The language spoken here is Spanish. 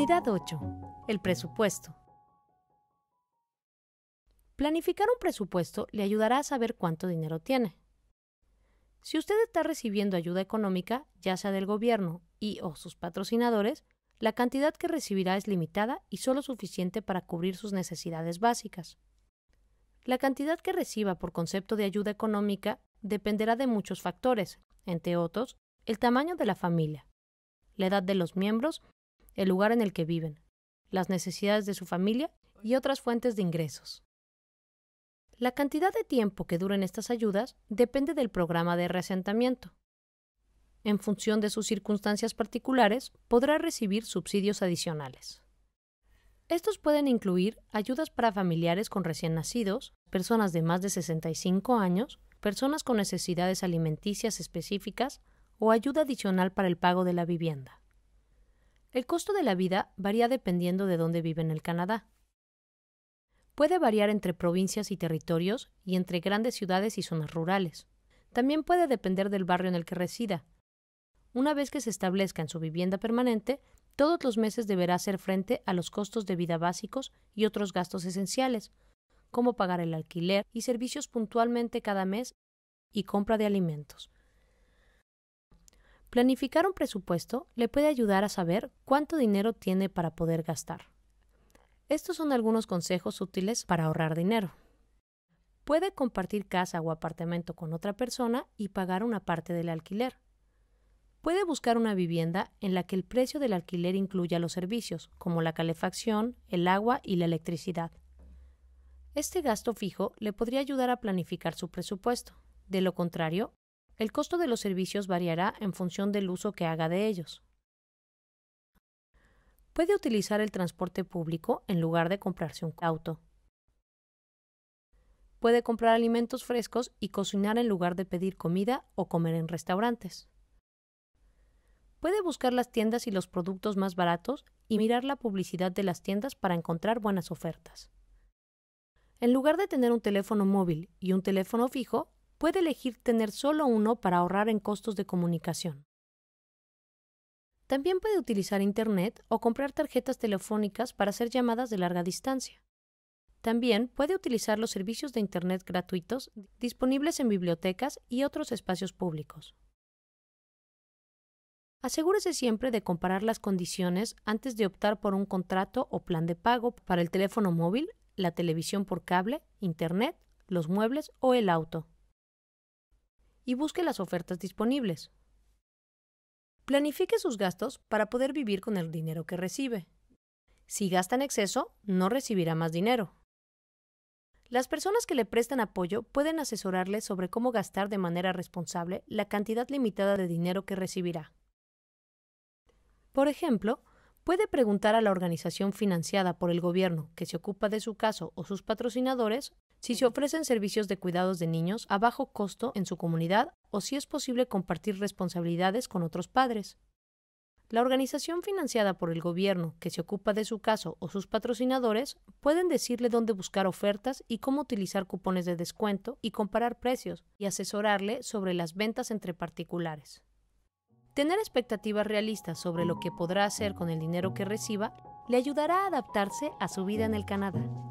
Unidad 8. El presupuesto. Planificar un presupuesto le ayudará a saber cuánto dinero tiene. Si usted está recibiendo ayuda económica, ya sea del gobierno y o sus patrocinadores, la cantidad que recibirá es limitada y solo suficiente para cubrir sus necesidades básicas. La cantidad que reciba por concepto de ayuda económica dependerá de muchos factores, entre otros, el tamaño de la familia, la edad de los miembros el lugar en el que viven, las necesidades de su familia y otras fuentes de ingresos. La cantidad de tiempo que duren estas ayudas depende del programa de reasentamiento. En función de sus circunstancias particulares, podrá recibir subsidios adicionales. Estos pueden incluir ayudas para familiares con recién nacidos, personas de más de 65 años, personas con necesidades alimenticias específicas o ayuda adicional para el pago de la vivienda. El costo de la vida varía dependiendo de dónde vive en el Canadá. Puede variar entre provincias y territorios y entre grandes ciudades y zonas rurales. También puede depender del barrio en el que resida. Una vez que se establezca en su vivienda permanente, todos los meses deberá hacer frente a los costos de vida básicos y otros gastos esenciales, como pagar el alquiler y servicios puntualmente cada mes y compra de alimentos. Planificar un presupuesto le puede ayudar a saber cuánto dinero tiene para poder gastar. Estos son algunos consejos útiles para ahorrar dinero. Puede compartir casa o apartamento con otra persona y pagar una parte del alquiler. Puede buscar una vivienda en la que el precio del alquiler incluya los servicios, como la calefacción, el agua y la electricidad. Este gasto fijo le podría ayudar a planificar su presupuesto. De lo contrario, el costo de los servicios variará en función del uso que haga de ellos. Puede utilizar el transporte público en lugar de comprarse un auto. Puede comprar alimentos frescos y cocinar en lugar de pedir comida o comer en restaurantes. Puede buscar las tiendas y los productos más baratos y mirar la publicidad de las tiendas para encontrar buenas ofertas. En lugar de tener un teléfono móvil y un teléfono fijo, puede elegir tener solo uno para ahorrar en costos de comunicación. También puede utilizar Internet o comprar tarjetas telefónicas para hacer llamadas de larga distancia. También puede utilizar los servicios de Internet gratuitos disponibles en bibliotecas y otros espacios públicos. Asegúrese siempre de comparar las condiciones antes de optar por un contrato o plan de pago para el teléfono móvil, la televisión por cable, Internet, los muebles o el auto y busque las ofertas disponibles. Planifique sus gastos para poder vivir con el dinero que recibe. Si gasta en exceso, no recibirá más dinero. Las personas que le prestan apoyo pueden asesorarle sobre cómo gastar de manera responsable la cantidad limitada de dinero que recibirá. Por ejemplo, puede preguntar a la organización financiada por el gobierno que se ocupa de su caso o sus patrocinadores si se ofrecen servicios de cuidados de niños a bajo costo en su comunidad o si es posible compartir responsabilidades con otros padres. La organización financiada por el gobierno que se ocupa de su caso o sus patrocinadores pueden decirle dónde buscar ofertas y cómo utilizar cupones de descuento y comparar precios y asesorarle sobre las ventas entre particulares. Tener expectativas realistas sobre lo que podrá hacer con el dinero que reciba le ayudará a adaptarse a su vida en el Canadá.